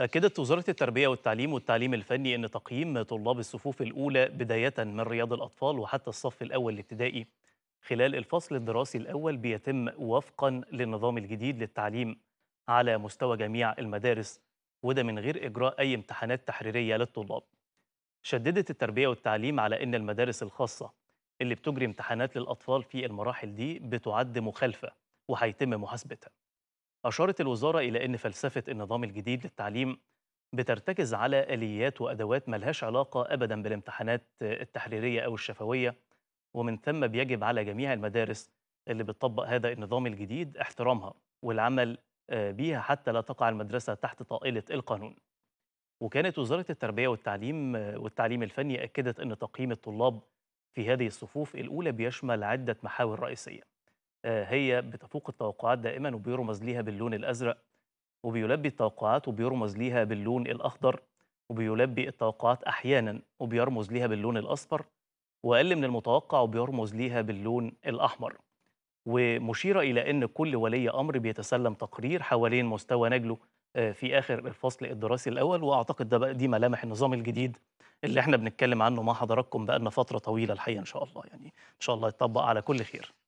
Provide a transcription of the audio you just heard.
أكدت وزارة التربية والتعليم والتعليم الفني أن تقييم طلاب الصفوف الأولى بداية من رياض الأطفال وحتى الصف الأول الابتدائي خلال الفصل الدراسي الأول بيتم وفقا للنظام الجديد للتعليم على مستوى جميع المدارس وده من غير إجراء أي امتحانات تحريرية للطلاب شددت التربية والتعليم على أن المدارس الخاصة اللي بتجري امتحانات للأطفال في المراحل دي بتعد مخالفة وهيتم محاسبتها أشارت الوزارة إلى أن فلسفة النظام الجديد للتعليم بترتكز على آليات وأدوات ملهاش علاقة أبدا بالامتحانات التحريرية أو الشفوية ومن ثم بيجب على جميع المدارس اللي بتطبق هذا النظام الجديد احترامها والعمل آه، بيها حتى لا تقع المدرسة تحت طائلة القانون وكانت وزارة التربية والتعليم آه، والتعليم الفني أكدت أن تقييم الطلاب في هذه الصفوف الأولى بيشمل عدة محاور رئيسية آه، هي بتفوق التوقعات دائما وبيرمز ليها باللون الازرق وبيلبي التوقعات وبيرمز ليها باللون الاخضر وبيلبي التوقعات احيانا وبيرمز ليها باللون الاصفر واقل من المتوقع وبيرمز ليها باللون الاحمر ومشيره الى ان كل ولي امر بيتسلم تقرير حوالين مستوى نجله آه، في اخر الفصل الدراسي الاول واعتقد ده بقى دي ملامح النظام الجديد اللي احنا بنتكلم عنه مع حضراتكم لنا فتره طويله الحقيقه ان شاء الله يعني ان شاء الله يتطبق على كل خير